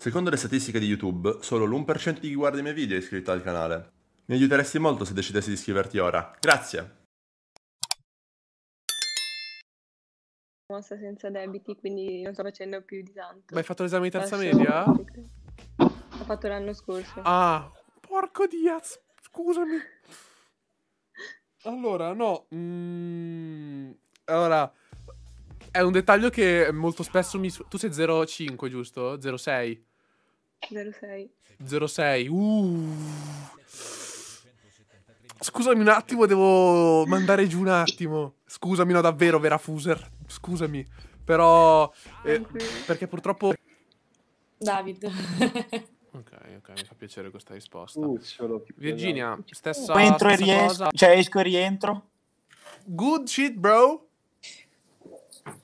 Secondo le statistiche di YouTube, solo l'1% di chi guarda i miei video è iscritto al canale. Mi aiuteresti molto se decidessi di iscriverti ora. Grazie! mossa senza debiti, quindi non sto facendo più di tanto. Ma hai fatto l'esame di terza Lascio... media? L'ho fatto l'anno scorso. Ah, porco diaz, scusami. Allora, no. Mm... allora, è un dettaglio che molto spesso mi... Tu sei 0,5, giusto? 0,6? 06. 06. Uh. Scusami un attimo, devo mandare giù un attimo. Scusami, no, davvero, Vera Fuser. Scusami. Però... Eh, perché purtroppo... David. ok, ok, mi fa piacere questa risposta. Ucciolo, uh, Virginia, stessa, entro stessa e riesco. cosa. Cioè, esco e rientro. Good shit, bro.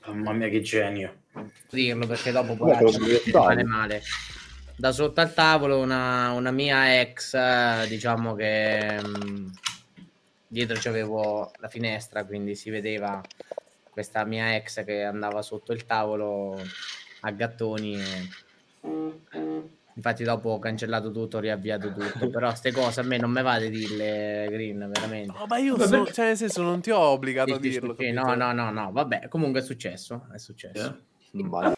Mamma mia, che genio. Dirlo perché dopo poi rimane male da sotto al tavolo una, una mia ex, eh, diciamo che mh, mm, dietro c'avevo la finestra, quindi si vedeva questa mia ex che andava sotto il tavolo a gattoni. E... Infatti dopo ho cancellato tutto, ho riavviato tutto, però queste cose a me non me va vade dirle, Green, veramente. No, ma io, so, cioè, nel senso, non ti ho obbligato sì, a dirlo. Sì, no, no, no, no, vabbè, comunque è successo, è successo. Yeah. Mm. Vale.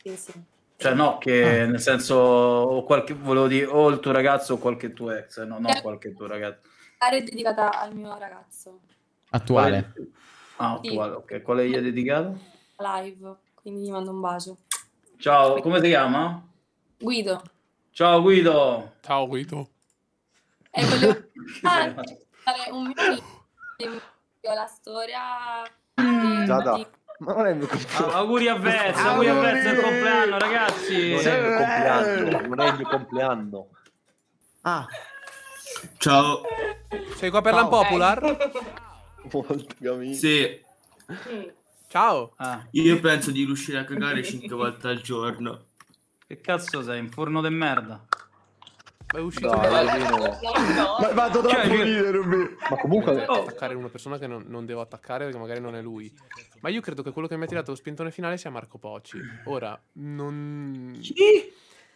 Cioè, no, che ah. nel senso, o qualche, volevo dire, o il tuo ragazzo o qualche tuo ex, no, no, eh. qualche tuo ragazzo. L'area è dedicata al mio ragazzo. Attuale. Ah, attuale, sì. ok. Quale gli è dedicato? Live, quindi gli mando un bacio. Ciao, come ti chiama? Guido. Ciao Guido. Ciao Guido. E volevo fare un mio video, la storia di, Già, di ma non è il mio compleanno. Ah, auguri a Vezza, auguri a Vezza, il compleanno, ragazzi. Non è il mio compleanno, eh. non è il mio compleanno. Ah. Ciao. Sei qua per la popular? Molto, Gamini. Sì. Ciao. Ah. Io penso di riuscire a cagare 5 volte al giorno. Che cazzo sei, un forno de merda? Ma è uscito Dai, da... no. no. Ma vado troppo cioè, io... Rubi. Ma comunque oh. attaccare una persona che non, non, devo attaccare perché magari non è lui. Ma io credo che quello che mi ha tirato lo spintone finale sia Marco Poci. Ora non Chi?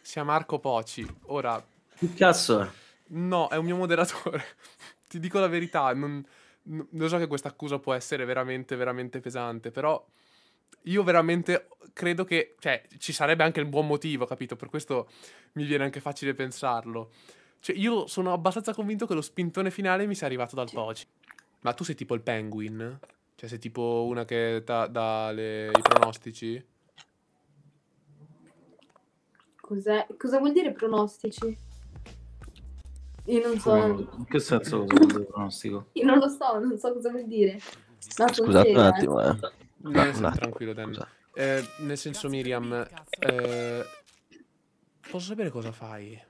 Sia Marco Poci. Ora Che cazzo? No, è un mio moderatore. Ti dico la verità, non, non lo so che questa accusa può essere veramente veramente pesante, però io veramente credo che, cioè, ci sarebbe anche il buon motivo, capito? Per questo mi viene anche facile pensarlo. Cioè, io sono abbastanza convinto che lo spintone finale mi sia arrivato dal Poci. Ma tu sei tipo il Penguin? Cioè, sei tipo una che dà le... i pronostici? Cos'è? Cosa vuol dire pronostici? Io non so. In che senso cosa vuol dire pronostico? Io non lo so, non so cosa vuol dire. No, Scusate un attimo, eh. eh. Eh, eh, no, no, tranquillo, Dan. Eh, nel senso, Miriam, eh, posso sapere cosa fai?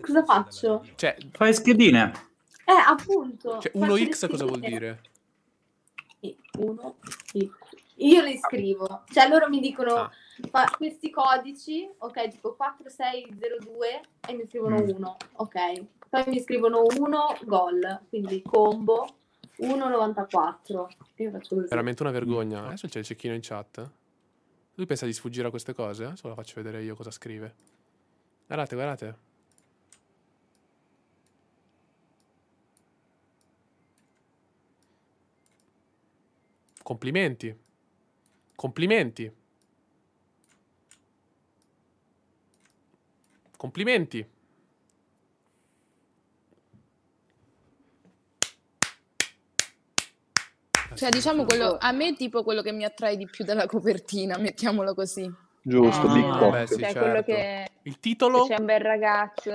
Cosa faccio? Cioè, fai schedine. Eh, appunto. Cioè, 1x cosa vuol dire? 1 Io le scrivo. Cioè, loro mi dicono ah. fa, questi codici, ok, tipo 4602 e mi scrivono 1, mm. ok. Poi mi scrivono 1 gol, quindi combo 1,94. Veramente una vergogna. Eh. Adesso c'è il cecchino in chat. Lui pensa di sfuggire a queste cose? Adesso eh? la faccio vedere io cosa scrive. Guardate, guardate. Complimenti. Complimenti. Complimenti. Cioè, diciamo quello, a me tipo quello che mi attrae di più dalla copertina, mettiamolo così. Giusto, ah, Big Sì, cioè, certo. che... Il titolo? C'è un bel ragazzo.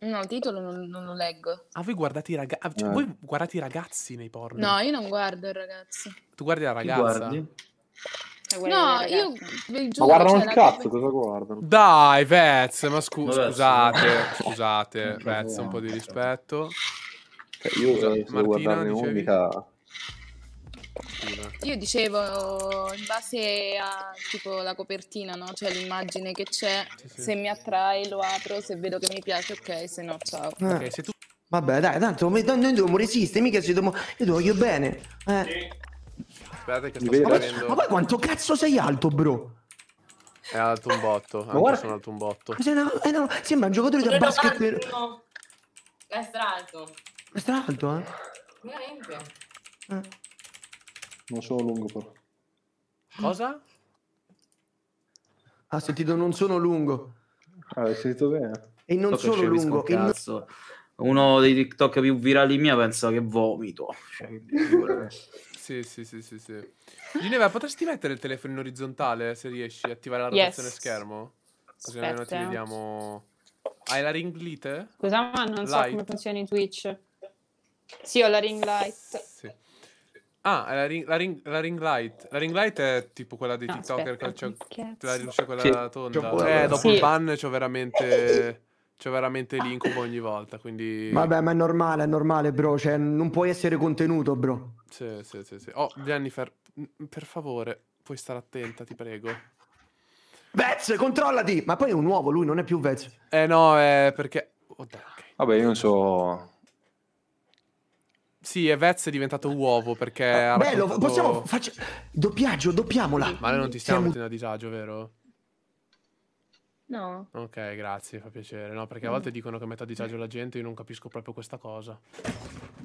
No, il titolo non, non lo leggo. Ah, voi guardate, i raga- ah, cioè, eh. voi guardate i ragazzi nei porno? No, io non guardo i ragazzi. Tu guardi la ragazza? Cioè, cioè, no, io vi giuro. Ma guardano il cioè, cazzo, cosa guardano? Dai, Vez, ma scu- no, scusate, scusate, Vez, un po' di rispetto. Cioè, io Scusa, se Martina, guardare mica io dicevo, in base a tipo la copertina, no? Cioè l'immagine che c'è, sì, sì. se mi attrae lo apro, se vedo che mi piace, ok, se no ciao. Ah. se tu... Vabbè, dai, tanto noi dobbiamo resistere, mica se dobbiamo... Io ti voglio bene. Eh. Aspetta che sto ma, ma poi quanto cazzo sei alto, bro? È alto un botto, ma guarda... sono alto un botto. Una... Eh, no, sembra un giocatore da basket. Per... È stralto. È stralto, eh? Veramente. Eh. Non sono lungo però. Cosa? Ha ah, sentito non sono lungo. Ah, hai sentito bene. E non TikTok solo lungo. E non... Uno dei TikTok più virali mia pensa che vomito. Cioè, sì, sì, sì, sì, sì. Ginevra, potresti mettere il telefono in orizzontale se riesci a attivare la rotazione yes. schermo? Così Aspetta. almeno ti vediamo... Hai la ring light? Scusa, ma non light. so come funziona in Twitch. Sì, ho la ring light. Sì. Ah, la ring, la, ring, la ring, light. La ring light è tipo quella dei no, TikToker c'è La luce quella sì. tonda. Eh, dopo sì. il ban c'ho veramente. C'ho veramente l'incubo ogni volta. Quindi. Vabbè, ma è normale, è normale, bro. Cioè, non puoi essere contenuto, bro. Sì, sì, sì, sì. Oh, Jennifer, per favore, puoi stare attenta, ti prego. Vez, controllati! Ma poi è un uovo, lui non è più Vez. Eh no, è perché. Oh, dai, okay. Vabbè, io non so sì, e Vez è diventato eh. uovo perché... Ah, bello, raccontato... possiamo... Faccia... Doppiaggio, doppiamola. Ma noi non ti stiamo Siamo... mettendo a disagio, vero? No. Ok, grazie, fa piacere. No, perché a mm. volte dicono che metà a disagio eh. la gente, io non capisco proprio questa cosa.